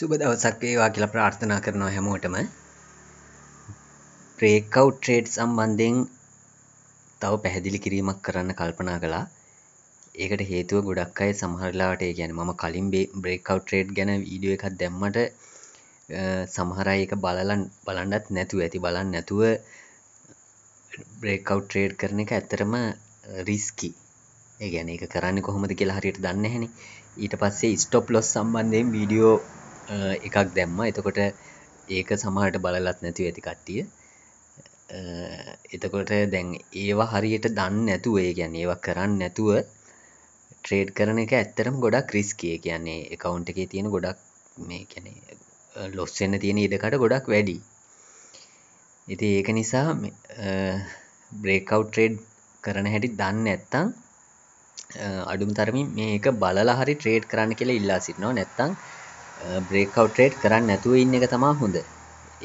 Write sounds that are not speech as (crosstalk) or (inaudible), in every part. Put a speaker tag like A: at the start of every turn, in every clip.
A: සුබ දවසක් වේවා කියලා ප්‍රාර්ථනා කරනවා හැමෝටම බ්‍රේක්අවුට් ට්‍රේඩ් සම්බන්ධයෙන් තව පැහැදිලි කිරීමක් කරන්න කල්පනා කළා ඒකට හේතුව ගොඩක් අය සමහරලාට ඒ කියන්නේ මම කලින් බ්‍රේක්අවුට් ට්‍රේඩ් ගැන වීඩියෝ එකක් දැම්මට සමහර අය ඒක බලලා බලන්නත් නැතුව ඇති බලන්න නැතුව බ්‍රේක්අවුට් ට්‍රේඩ් කරන එක ඇත්තරම රිස්කි ඒ කියන්නේ ඒක කරන්නේ කොහොමද කියලා හරියට දන්නේ නැහෙනේ ඊට පස්සේ ස්ටොප් ලොස් සම්බන්ධයෙන් වීඩියෝ එකක් දැම්ම එතකොට ඒක සමහට බලලත් නැති ඇති කට්ටිය එතකොට දැන් ඒවා හරියට දන්න ඇතුව ඒ ගැන ඒවක් කරන්න නැතුව ට්‍රේඩ් කරන එක ඇත්තරම් ගොඩක් රිස්කේ කියන්නේ එකවුන්් එකේ තියෙන ගොඩක් මේ කැනෙ ලොස්සන්න තියෙන ඉඩකට ගොඩක් වැඩි ඉති ඒක නිසා බ්‍රේකව් ට්‍රේඩ් කරන හැටි දන්න ඇත්තං අඩුම් තරමින් මේක බලලා හරි ට්‍රේඩ් කරන්න කියලා ඉල්ලා සිටනවා නැත්තං බ්‍රේකවට්‍රේට් කරන්න නැතුව ඉන්න එක තමා හොඳ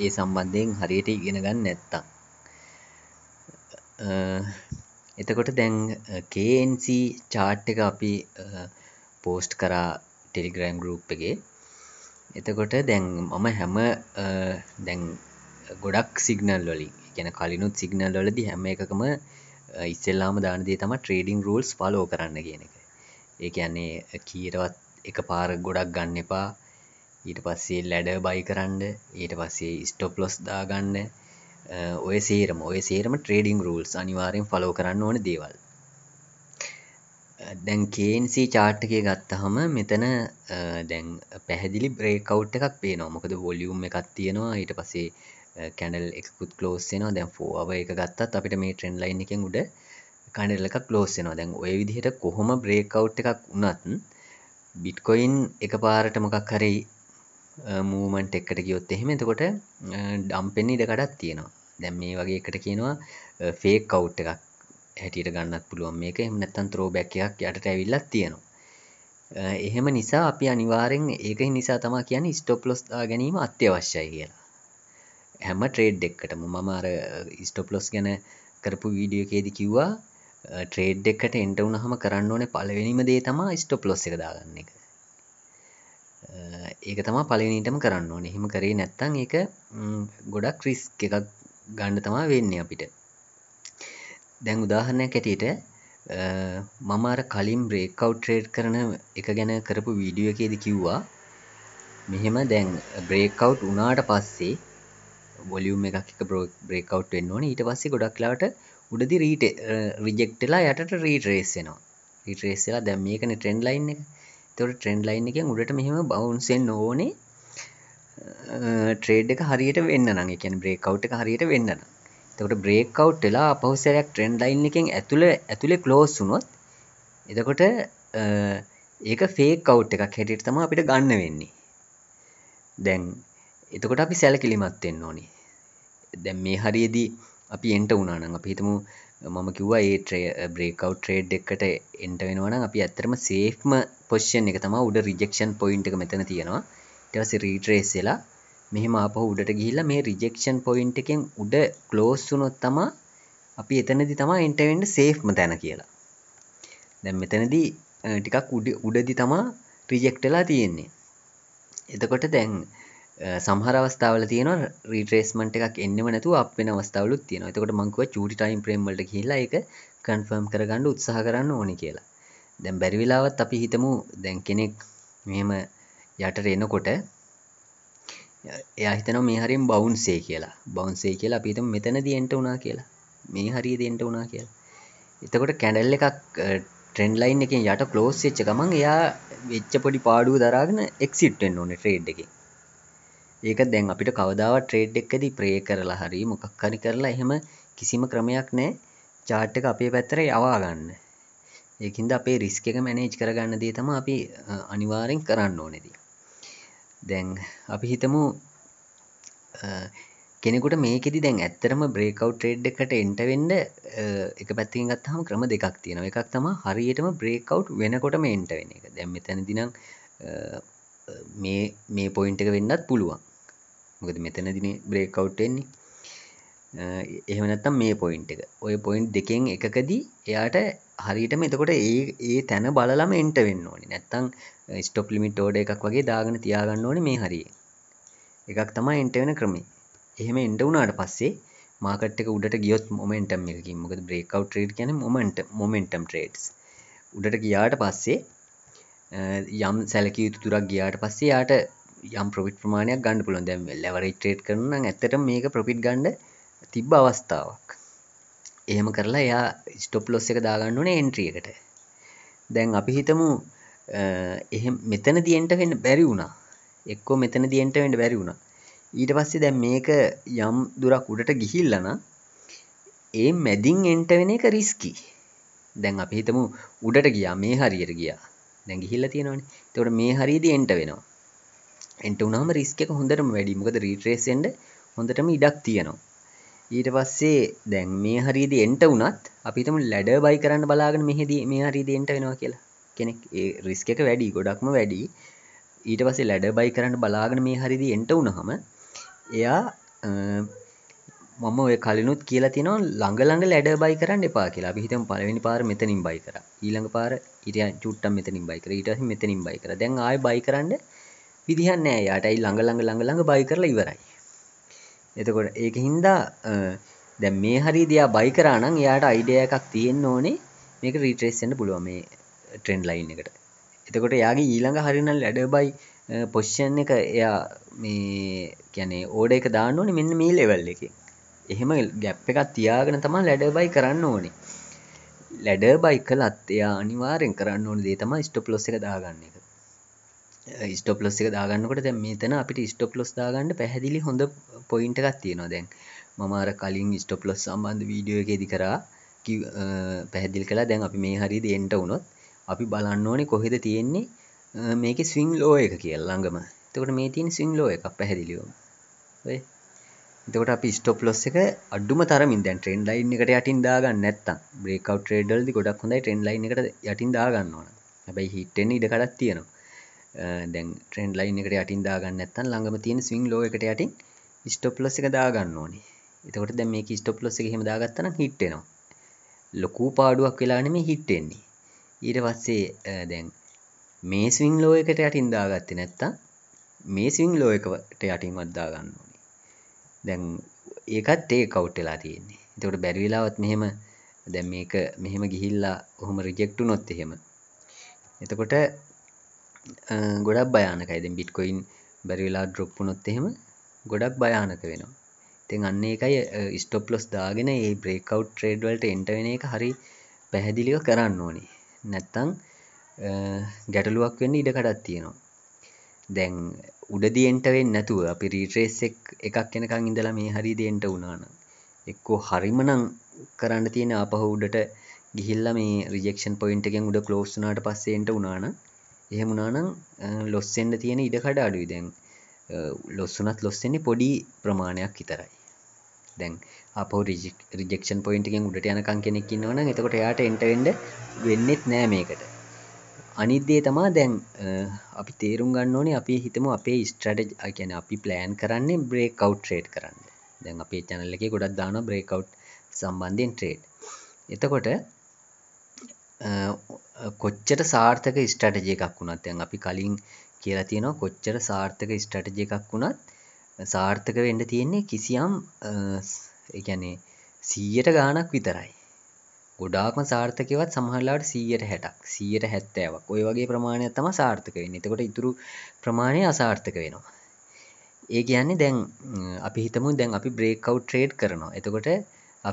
A: ඒ සම්බන්ධයෙන් හරියට ඉගෙන ගන්න නැත්තං එතකොට දැන් KNC චාට් එක අපි පෝස්ට් කරා ටෙලිග්‍රෑම් ගරුප් එකේ එතකොට දැන් මම හැම දැන් ගොඩක් සිගනල් වලින් ගැන කලිනුත් සිගනල් වලදි හැම එකකම ඉස්සෙල්ලාම දානදේ තම ට්‍රේඩිං රූල්ස් පලෝ කරන්න කියන එක ඒ කියන්නේ කීරවත් එක පාර ගොඩක් ගන්න එපා ඊට පස්සේ ලැඩ බයි කරන්න ඊට පස්සේ ස්ටොප් ලොස් දාගන්න ඔය සේරම ඔය සේරම ට්‍රේඩිං රූල්ස් අනිවාරයෙන් ෆලෝ කරන්න ඕන දේවල් දැන් කේන්සි චාට්ටකය ගත්තහම මෙතන දැන් පැහැදිලි බ්‍රේකව් එකක් පේනවා මොකද වොලියුම් එකක් තියෙනවා ඊට පසේ කැඩල් එකුත් කලෝස්සෙනවා දැන් ෆෝව එක ගත්තත් අපිට මේ ට්‍රෙන්න් ලයින් එකෙන් උඩ කඩල්ලක් ලෝස්සෙනවා දැන් ඔය විදිහට කොහොම බ්‍රේකව් එකක් වනත් බිට්කොයින් එක පාරට මොකක් හරි මූමන්ට් එකට ගියොත් එහෙම එතකොට ඩම්පෙන් ඉඩකඩත් තියෙනවා දැම් මේ වගේ එකට කියනවා ෆේ කව් එකක් හැටියට ගන්නත් පුළුවන් මේක එමනත්තන් ත්‍රෝබැක්කයක් යටට ඇවිල්ලත් තියෙනවා එහෙම නිසා අපි අනිවාරෙන් ඒක නිසා තමා කියන ස්ටොප්ලොස් ගැනීම අත්‍යවශ්‍යයි කියලා හැම ට්‍රේඩ් එක්කටම මමාර ස්ටොප්ලොස් ගැන කරපු වීඩියෝකේදි කිව්වා ට්‍රේඩ් එකට එන්ට වුණහම කරන්න ඕන පලවෙනිම දේ තමා ස්ටොප්ලොස් එක දාගන්න එක ඒක තමා පලනීටම කරන්න ඕන එහෙම කරේ නැත්තං එක ගොඩක් ක්‍රිස් එකක් ගණ්ඩ තමා වෙන්න අපිට දැන් උදාහරණය කැටියට මමාර කලින් බ්‍රේකවට්‍රේඩ් කරන එක ගැන කරපු වීඩිය එකේද කිව්වා මෙහෙම දැන් බ්‍රේකව් උනාට පස්සේ බොලියුම් එකක් බ්‍රේකව් වෙන්න ඕන ඊට පස්සේ ගොඩක්ලාට උඩදි රීට රිජෙක්ටලා යටට රීටරේස්සෙනවා රිටරේස්සලා දැම් මේකන ට්‍රෙන්ඩ් ලයින් එක තොර ට්‍රෙන්ඩ් ලයින් එක උඩට මෙහෙම බවන්සෙන් ඕනේ ට්‍රේඩ් එක හරියට වෙන්න නම් එකැන බ්‍රේකව් එක හරියට වෙන්න තකට බ්‍රේකව් වෙලා පහුසරයක් ට්‍රෙන්ඩ් ලයින් එකෙන් ඇතුළ ඇතුළේ කලෝස් වුනොත් එතකොට ඒක ෆේකව් එක හැටිට තම අපිට ගන්න වෙන්නේ දැන් එතකොට අපි සැලකිලිමත්වෙන්න ඕනේ දැන් මේ හරියේදී අපි එන්ට උනානං අප හිතමු මම කිව්වා ඒ ට්‍රේ බ්‍රේකව් ට්‍රේඩ් එකට එන්ට වෙනවන අපි ඇත්තරම සේෆ්ම පොෂ්ෂන් එක තම උඩ රිජෙක්ෂන් පොයින්ට එක මෙතන තියෙනවා ටවස රීට්‍රේස්සලා මෙහෙම අපහ උඩට ගිහිල්ල මේ රිජෙක්ෂන් පොයින්ට එකෙන් උඩ කලෝස්සුනොත් තමා අපි එතනදි තමා එන්ටවෙන්ඩ සේෆ්ම තැන කියලා දැම් මෙතනදී eh, ටිකක් උඩදි තමා රිජෙක්ටලා තියෙන්නේ එතකොට දැන් සහර අවස්ථාවල තියන රීට්‍රේස්මට එකක් එන්නම නැතු අපේ අවස්ථාවලු තියෙන එතකොට මංකුව චටි ටයිම් ප්‍රේම්මට කියලා එක කන්ෆර්ම් කරගන්න උත්සාහ කරන්න ඕනි කියලා දැම් බැරිවිලාවත් අපි හිතමු දැන් කෙනෙක් මෙම යටට එනකොට එයහිතන මේ හරිම් බවන්සේ කියලා බවන්සේ කියලා අපිතම මෙතන දියන්ට වනා කියලා මේ හරි දෙන්ට වනා කියලා එතකොට කැඩල්ල එකක් ට්‍රෙන්ඩ් ලයින් එක යට කලෝස් වෙච්ච ගමන් එයා වෙච්ච පොඩි පාඩුව දරාගෙන එක්සිටෙන් ඕන ට්‍රේඩ් එකේ ඒක දැන් අපිට කවදාවත් ට්‍රේඩ් එකකදී ප්‍රේ කරලා හරි මොකක් හරි කරලා එහෙම කිසිම ක්‍රමයක් නැහැ chart එක අපේ පැත්තට යවා ගන්න. ඒකින්ද අපේ රිස්ක් එක මැනේජ් කරගන්න දේ තමයි අපි අනිවාර්යෙන් කරන්න ඕනේ දේ. දැන් අපි හිතමු කෙනෙකුට මේකෙදි දැන් ඇත්තරම බ්‍රේකව් ට්‍රේඩ් එකට එන්ටවෙන්ඩ එක පැත්තිෙන් ගත්තහම ක්‍රම දෙකක් තියෙන එකක් තම හරියටම බ්‍රේකව් වෙනකොටම එන්ට වෙන එක දැම් මෙතැනදිනම් මේ මේ පොයින්ට එක වෙන්නත් පුළුවන් මොකද මෙතනදින බ්‍රේකවට්ටෙන්නේ එහමනත්තම් මේ පොයින්් එක ඔය පොයින්් දෙකෙන් එකකදී එයාට හරිටම එතකොට ඒ ඒ තැන බලලම එන්ට වෙන්න ඕනි නැත්තං ස්ටොප්ලිමිට ෝඩ එකක් වගේ දාගෙන තියාගන්න ඕන මේ හරිය එකක් තමයි එන්ට වෙන ක්‍රමේ එහෙම එන්ට වුණාට පස්සේ මාකට උඩට ගියොත් මොමෙන්ටම් එකකින් මොකද බ්‍රේකව් ට්‍රේඩ් කියන මොමට මොමෙන්ටම් ට්‍රේඩ්ස් උඩට ගියාට පස්සේ යම් සැලක යුතු තුරක් ගියාට පස්සේ යාට යම් ප්‍රවිට් ප්‍රමාණයක් ගන්න පුළොන් දැම් ලවරේට්‍රේට් කරන ඇතට මේක ප්‍රපිට් ගන්ඩ තිබ්බ අවස්ථාවක් එහෙම කරලා එයා ස්ටොප් ලොස් එක දාගන්නුන එන්ට්‍රියකට දැන් අපි හිතමු එහ මෙතන දියන්ට වෙන්න බැරි වුණා එක්කෝ මෙතන දියන්ට වෙන්ට බැරි වුණා ඊට පස්සේ දැන් මේක යම් දුරක් උඩට ගිහිල්ලන ඒ මැදින් එන්ට වෙන එක රිස්කි දැන් අපි හිතමු උඩට ගියා මේ හරියට ගියා දැන් ගිහිල්ලා තියෙනවනේ එතකොට මේ හරියදී එන්ට වෙනවා එන්ට උනාම රිස්ක එක හොඳටම වැඩි මොකද රීට්‍රේසෙන්ඩ හොඳටම ඉඩක් තියෙනවා ඊට පස්සේ දැන් මේ හරිදි එන්ට වනත් අපිතම ලැඩ බයි කරන්න බලාගෙන මෙහෙදී මේ හරිදෙන්ට වෙනවා කියලා කෙනෙක් ඒ රිස්ක එක වැඩි ගොඩක්ම වැඩි ඊට පස්සේ ලැඩ බයි කරන්න බලාගෙන මේ හරිදි එන්ට වුණහම එයා මම ඔය කලනුත් කියලා තින ළඟළඟ ලැඩ බයි කරන්න එපා කියලා පිහිතම පලවෙනි පාර මෙතනින් බයි කර ඊළඟ පාර ඉරයා චුට්ටම් මෙතනින් බයිකර ඊට මෙතනින් බයි කර දැන් ආය බයි කරන්න විදිහන්න යාටයි ළඟ ළඟ ළඟ ළඟ බයි කරලා ඉවරයි එතකොට ඒක හින්දා දැ මේ හරි දයා බයි කරනම් යාට අයිඩය එකක් තියෙන් ඕනේ මේක රීට්‍රේස්සෙන්ට පුළුව මේ ට්‍රෙන්ඩ් ලයින් එකට එතකොට යාගේ ඊළඟ හරිනල් ලඩ බයි පොෂ්ෂන් එක එයා මේ කියැනේ ඕඩ එක දාන්න ඕනේ මෙන්න මේ ලෙවල් එක එහෙම ගැප් එකක් තියාගෙන තමා ලැඩ බයි කරන්න ඕනේ ලැඩ බයි කලත් එයා අනිවාරෙන් කරන්න ඕන දේ තම ස්ටප් ලොස් එක දාගන්න එක ස්ටොප්ලොස් එක දාගන්නකොට දැ මෙතන අපිට ස්ටොප්ලොස් දාගන්න පැහැදිලි හොඳ පොයින්ටකක් තියෙනවා දැන් මමාර කලින් ස්ටොප්ලොස් සම්බන්ධ වීඩියෝ එකෙදි කරා පැහැදිල් කලා දැන් අපි මේ හරි දෙන්ට වුණොත් අපි බලන්න ඕනේ කොහෙද තියෙන්නේ මේක ස්විං ලෝ එක කියල් ළඟම එතකොට මේ තියෙන ස්විං ලෝ එකක් පැහැදිලියෝ එතකොට අපි ස්ටොප් ලොස් එක අඩුම තරමින් දැන් ට්‍රෙන්ඩ් ලයින් එකට යටින් දාගන්න නැත්තම් බ්‍රේක් අවුට් ට්‍රේඩ් වලදී ගොඩක් හොඳයි ට්‍රෙන්ඩ් ලයින් එකට යටින් දාගන්න ඕන. හැබැයි හිට් වෙන්න ඉඩ කඩක් තියෙනවා. දැන් ට්‍රෙන්ඩ් ලයින් එකට යටින් දාගන්න නැත්තම් ළඟම තියෙන ස්විං ලෝ එකට යටින් ස්ටොප් ලොස් එක දාගන්න ඕනේ. එතකොට දැන් මේක ස්ටොප් ලොස් එක එහෙම දාගත්තා නම් හිට වෙනවා. ලොකු පාඩුවක් වෙලා නෙමෙයි හිට වෙන්නේ. ඊට පස්සේ දැන් මේ ස්විං ලෝ එකට යටින් දාගත්තේ නැත්තම් මේ ස්විං ලෝ එකට යටින්වත් දාගන්න ඕනේ. දැන් ඒකත් ටේක් අවුට් වෙලා තියෙන්නේ. එතකොට බැරි වෙලාවත් මෙහෙම දැන් මේක මෙහෙම ගිහිල්ලා ඔහොම රිජෙක්ට් වුණොත් එහෙම එතකොට ගොඩක් භයානකයිද බිට්කොයින් බැරිවෙලා ඩ්‍රොප්පු නොත්තෙහෙම ගොඩක් භයානක වෙනවා තින් අන්න එකයි ස්ටොප්ලොස් දාගෙන ඒ බ්‍රේකව් ට්‍රේඩ්වලට එන්ටවෙන එක හරි පැහැදිලිව කරන්න ඕනේ නැත්තං ගැටලුවක් වෙන්න ඉඩකටත් තියෙනවා දැන් උඩදිෙන්ටවෙන් නැතුව අපි රීට්‍රේසෙක් එකක් එනකං ඉඳලා මේ හරි දේන්ට උනාන එක්කෝ හරිමනං කරන්න තියෙන අපහ උඩට ගිහිල්ල මේ රිජෙක්ෂන් පොයින්ටගෙන් උඩ කලෝස්නාට පස්සේෙන්ට උනාන එහෙමුණනම් ලොස්සෙන්ට තියෙන ඉඩකඩ අඩුයි දැන් ලොස්සුනත් ලොස්සෙන්නේ පොඩි ප්‍රමාණයක් විතරයි දැන් අප රිජෙක්ෂන් පොයින්ටෙන් උඩට යනකං කෙනෙක් ඉන්නවන එතකොට යාට එන්ටෙන්ඩ වෙන්නෙත් නෑ මේකට අනිද්දේ තමා දැන් අපි තේරුම් ගන්න ඕනේ අපි හිතම අපේ ස්ට්‍රටජ් කියන අපි ප්ලෑන් කරන්නේ බ්‍රේක් කවට්්‍රේට් කරන්න දැන් අපේ චැනල්ල එක ගොඩක් දාන බ්‍රේකව් සම්බන්ධයෙන් ට්‍රේඩ් එතකොට කොච්චර සාර්ථක ස්ටටජය එකක් වුණත් ඇන් අපි කලින් කියලා තියෙනවා කොච්චර සාර්ථක ස්ටටජය එකක් වුණත් සාර්ථක වෙන්ඩ තියෙන්නේ කිසියම් එකනේ සීයට ගානක් විතරයි ගොඩාක්ම සාර්ථකවත් සමහරලාට සීයට හැටක් සීයට හැත්තෑවක් ඔය වගේ ප්‍රමාණයක් තම සාර්ථක වෙන්න එතකොට ඉතුරු ප්‍රමාණය අසාර්ථක වෙනවා ඒ කියන්නේ දැන් අපි හිතමු දැන් අපි බ්‍රේකව් ට්‍රේඩ් කරනවා එතකොට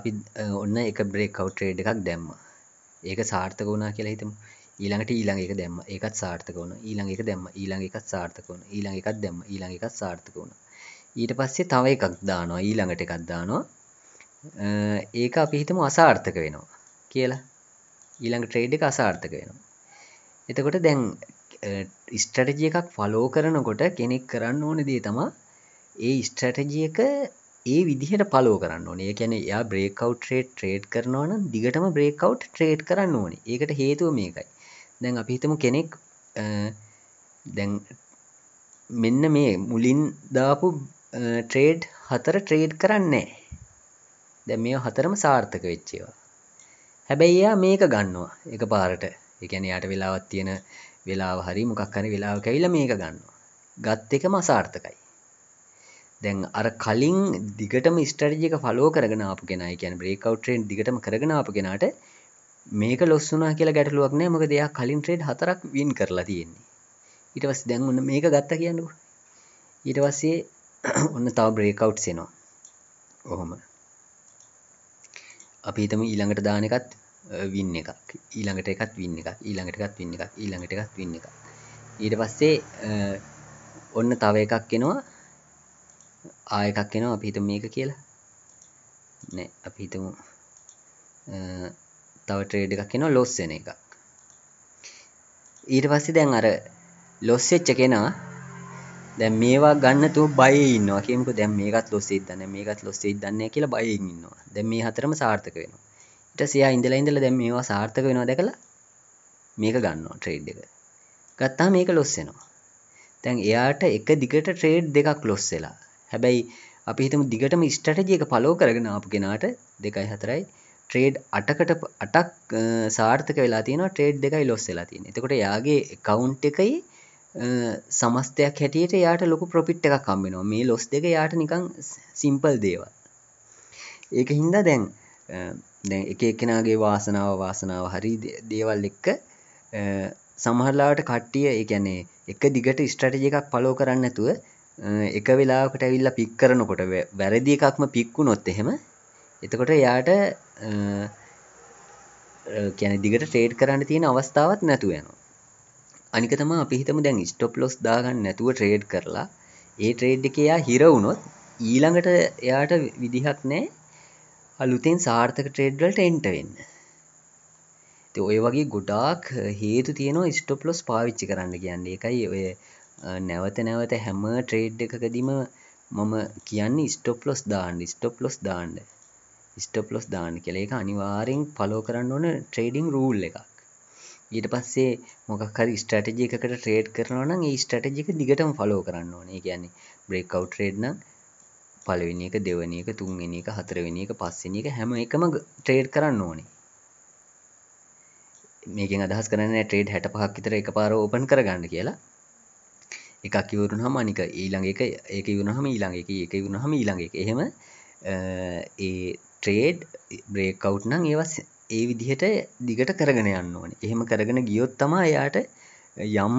A: අපි ඔන්න එක බ්‍රේකව් ට්‍රේඩ් එකක් දැම්මා ඒක සාර්ථක වුණා කියලා හිතමු ඊළඟට ඊළඟ එක දැම්ම ඒකත් සාර්ථක වුණා ඊළඟ එක දැම්ම ඊළඟ එකත් සාර්ථක වුණා ඊළඟ එකක් දැම්ම ඊළඟ එකත් සාර්ථක වුණා ඊට පස්සේ තව එකක් දානවා ඊළඟට එකක් දානවා ඒක අපි හිතමු අසාර්ථක වෙනවා කියලා ඊළඟ ට්‍රේඩ් එක අසාර්ථක වෙනවා එතකොට දැන් ස්ට්‍රටජිය එකක් ෆලෝ කරනකොට කෙනෙක් කරන්න ඕන දේ තමා ඒ ස්ට්‍රටජියක ඒ විදිහට පලෝ කරන්න ඕනේ ැන යා බ්‍රේකව් ට්‍රේට් ට්‍රේඩ් කරනවන දිගටම බ්‍රේකව් ට්‍රේඩ් කරන්න ඕනේ ඒකට හේතුව මේකයි දැන් අපි හිතම කෙනෙක් දැන් මෙන්න මේ මුලින් දාපු ට්‍රේඩ් හතර ට්‍රේඩ් කරන්නේ දැ මේ හතරම සාර්ථක වෙච්චේවා හැබැයි එයා මේක ගන්නවා එක පාරට එකන යට වෙලාවත් තියෙන වෙලාව හරි මොකක්කන වෙලාව කැවිල මේක ගන්නවා ගත් එක මසාර්ථකයි දැන් අර කලින් දිගටම ස්ටරජික ෆලෝ කරගෙන අප කෙන කියන බ්‍රේකවට්‍රෙන් දිගටම කරගෙන අප කෙනට මේක ලොස්සුනා කියලා ගැටලුවක් නෑ මොක දෙයක් කලින් ට්‍රේඩ් හතරක් වන් කරලා තියෙන්නේ ඊටවස් දැන්වන්න මේක ගත්ත කියන්නු ඊට වස්සේ (clears throat) ඔන්න තව බ්‍රේකවට් සෙනවා ඔහොම අපිතම ඊළඟට දානකත් වින්න එකක් ඊළඟට එකත් වින්න එක ඊළඟට එකත් වින්න එක ඊළඟට එකත් වින්න එක ඊට පස්සේ ඔන්න තව එකක් කෙනවා ආයකක් එනවා අපි හිතමු මේක කියලා නෑ අපි හිතමු තව ට්‍රේඩ් එකක් එනවා ලොස් වෙන එකක් ඊට පස්සේ දැන් අර ලොස් වෙච්ච කෙනා දැන් මේවා ගන්න තුම බයේ ඉන්නවා කියමුකෝ දැන් මේකත් ලොස් වෙයිද නැහැ මේකත් ලොස් වෙයිද නැහැ කියලා බයෙන් ඉන්නවා දැන් මේ හතරම සාර්ථක වෙනවා ඊට පස්සේ යා ඉඳලා ඉඳලා දැන් මේවා සාර්ථක වෙනවා දැකලා මේක ගන්නවා ට්‍රේඩ් එක ගත්තා මේක ලොස් වෙනවා දැන් එයාට එක දිගට ට්‍රේඩ් දෙකක් ලොස් වෙලා හැබැයි අපි හිතම දිගටම ස්ටටජියක පලෝ කරගෙන ආපු කෙනාට දෙකයි හතරයි ට්‍රේඩ් අටකට අටක් සාර්ථක වෙලා තියෙන ට්‍රේඩ් දෙකයි ලොස් වෙලා තියෙන එතකොට යාගේ කවුන්් එකයි සමස්තයක් හැටියට යාට ලොකු ප්‍රොපිට් එක කම්බෙනවා මේ ලොස් දෙක යාට නිකං සිම්පල් දේව ඒක හින්දා දැන් දැන් එක එකෙනගේ වාසනාව වාසනාව හරි දේවල් එක්ක සමහරලාට කට්ටිය එකැනේ එක දිගට ස්ට්‍රටජ එකක් පලෝ කරන්න ඇතුව එක වෙලාකට ඇවිල්ල පික් කරනකොට වැරදි එකක්ම පික්කු නොත් එහෙම එතකොට එයාට කැන දිගට ට්‍රේඩ් කරන්න තියෙන අවස්ථාවත් නැතුව යනවා අනිකතම අපිහිතම දැන් ස්ටොප් ලොස් දාගන්න නැතුව ට්‍රේඩ් කරලා ඒ ට්‍රේඩ් එක එයා හිරවුණොත් ඊළඟට එයාට විදිහක් නෑ අලුතෙන් සාර්ථක ට්‍රේඩ්වලට එන්ටවෙන්න ඔය වගේ ගොඩාක් හේතු තියෙනවා ස්ටොප් ලොස් පාවිච්චි කරන්න කියන්නේ එකයි ඔය නැවත නැවත හැම ට්‍රේඩ් එකකදීම මම කියන්නේ ස්ටොප්ලොස් දාන්න ස්ටොප්ලොස් දාන්න ස්ටොප්ලොස් දාන්න කෙලේ එක අනිවාරෙන් පලෝ කරන්න ඕන ට්‍රේඩිං රූල් එකක් ඊට පස්සේ මොකක්හර ස්ටටජි එකට ට්‍රේඩ් කරනවන ඒ ස්ටටජික දිගටම ෆලෝ කරන්න ඕනේ කියන්නේ බ්‍රේකව් ට්‍රේඩ්න පලවෙනි එක දෙවනි එක තුන්වෙනි එක හතරවෙනි එක පස්සෙන එක හැම එකම ට්‍රේඩ් කරන්න ඕනේ මේක අදහස් කරන්න ට්‍රේඩ් හැට පහක් විතර එක පාර ඕපන් කරගන්න කියලා එකක් ඉවරුණ හමනික ඊළඟ එක ඒක වුණහම ඊළඟ එක එක වුණහම ඊළඟ එක එහෙම ඒ ට්‍රේඩ් බ්‍රේකව් නම් ඒවස් ඒ විදිහට දිගට කරගෙන යන්න ඕන එහෙම කරගෙන ගියොත් තමා එයාට යම්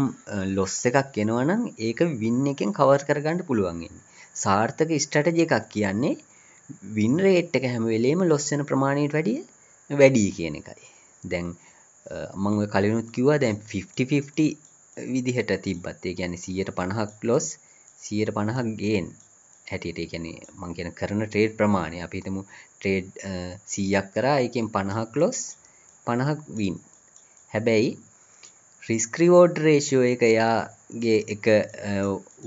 A: ලොස් එකක් එනවනම් ඒක වින්න එකෙන් කවර් කරගන්නට පුළුවන්ගෙන් සාර්ථක ස්ටටජ එකක් කියන්නේ වින් රේට් එක හැම වෙලේම ලොස්සෙන ප්‍රමාණයට වැඩිය වැඩී කියන එකයි දැන් මං කලනුත් කිවවා දැන් 50 විදිහට තිබ්බත් ඒ ගැන සියයට පණහක් ලොස් සියයට පණහක් ගේන් හැටියට ගැන මං ගැන කරන ට්‍රේඩ් ප්‍රමාණය අපිතම ට්‍රේඩ් සීයක් කරා එකෙන් පණහක් ලොස් පණහක් වීන් හැබැයි රිස්ක්‍රිවෝඩ් රේෂෝ එක එයාගේ එක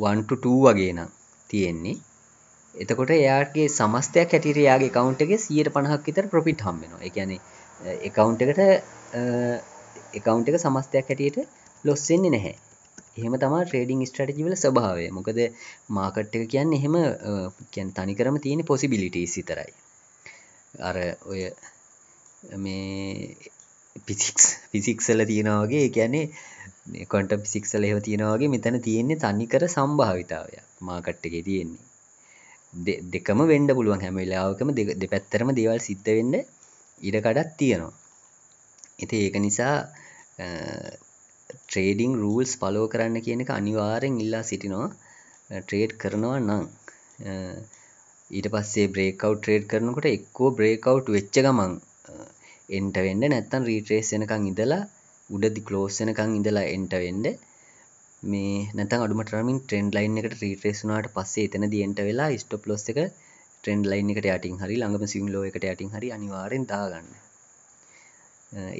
A: වන්ටටූ වගේ නම් තියෙන්නේ එතකොට එයාගේ සමස්තයක් හැටියට යාගේ කවුන්ටගේ සියයට පණහක් විතර ප්‍රොපිට් හම්බෙනවා එකැන එකවුන්් එකට එකවුන්් එක සමස්තයක් හැටියට ලොස්සෙන්නේ නැහැ එහෙම තමා ට්‍රේඩිං ස්ටටජිවල ස්භාවය මොකද මාකට් එක කියන්න එහෙම කියන් තනි කරම තියෙන පොසිබිලිට සිතරයි අර ඔය මේ පිසිික්ස් පිසික්සල තියෙනවාගේ කියන්නේ කොට පිසික්සල එහ තියෙනවාගේ මෙතන තියෙන්නේ තනිකර සම්භාවිතාවයක් මාකට්ටගේ තියෙන්නේ දෙකම වෙන්ඩ පුළුවන් හැමවෙලාවකම දෙපැත්තරම දේවල් සිද්ධ වෙන්න ඉඩකඩත් තියෙනවා එති ඒක නිසා ට්‍රේඩිං රූල්ස් පලෝ කරන්න කියන එක අනිවාරෙන් ඉල්ලා සිටිනවා ට්‍රේඩ් කරනවා නං ඊට පස්සේ බ්‍රේකව් ට්‍රේඩ් කරනකොට එක්කෝ බ්‍රේකව් වෙච්ච ගමන් එන්ට වෙන්න නැත්තන් රීට්‍රේස් එනකං ඉඳලා උඩදි කලෝස්සනකං ඉඳලා එන්ට වෙන්ඩ මේ නැත අඩුමටරමින් ට්‍රෙන්ඩ් ලයින් එකට රීට්‍රේස්නාට පස්සේ එතන දියන්ට වෙලා ස්ටප් ලොස් එක ට්‍රෙන්ඩ් ලයින් එකට යටින් හරි ළඟම සිංලෝ එකට යටින් හරි අනිවාරෙන් දාගන්න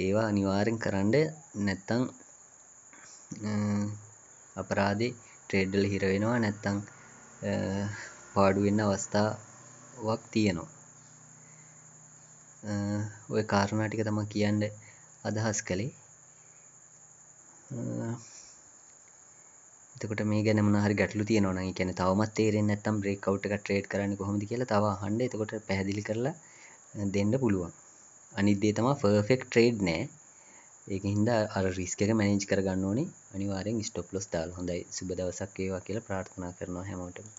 A: ඒවා අනිවාරෙන් කරන්න නැත්තං අපරාදේ ට්‍රේඩ්ඩල් හිරවෙනවා නැත්තං පාඩුවෙන්න අවස්ථාවක් තියෙනවා ඔය කාරණාටික තම කියන්න අදහස් කළේ එතකට මේ ගැන මනහරි ගැටලු තියෙනවා නම් කියන්නේ තවමත් තේරෙන්නේ නැත්නම් බ්‍රේක් අවුට් එක ට්‍රේඩ් කරන්නේ කොහොමද කියලා තව අහන්න එතකොට පැහැදිලි කරලා දෙන්න පුළුවන් අනිත් දේ තමයි පර්ෆෙක්ට් ට්‍රේඩ් නෑ ඒක හින්දා අර රිස්ක එක මැනේජ් කරගන්න ඕනේ අනිවාර්යෙන් ස්ටොප් ලොස් දාලා හොඳයි සුබ දවසක් වේවා කියලා ප්‍රාර්ථනා කරනවා හැමෝටම